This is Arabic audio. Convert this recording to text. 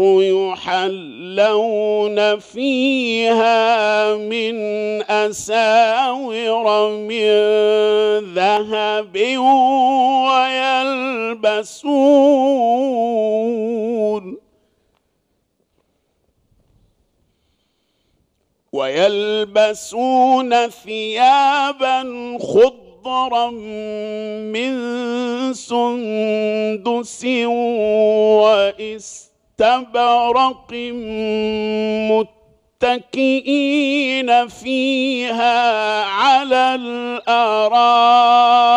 النار يحلون فيها من أساور من ذهب ويلبسون ويلبسون ثيابا خضرا من سندس وإسر مستبرق متكئين فيها على الأرائك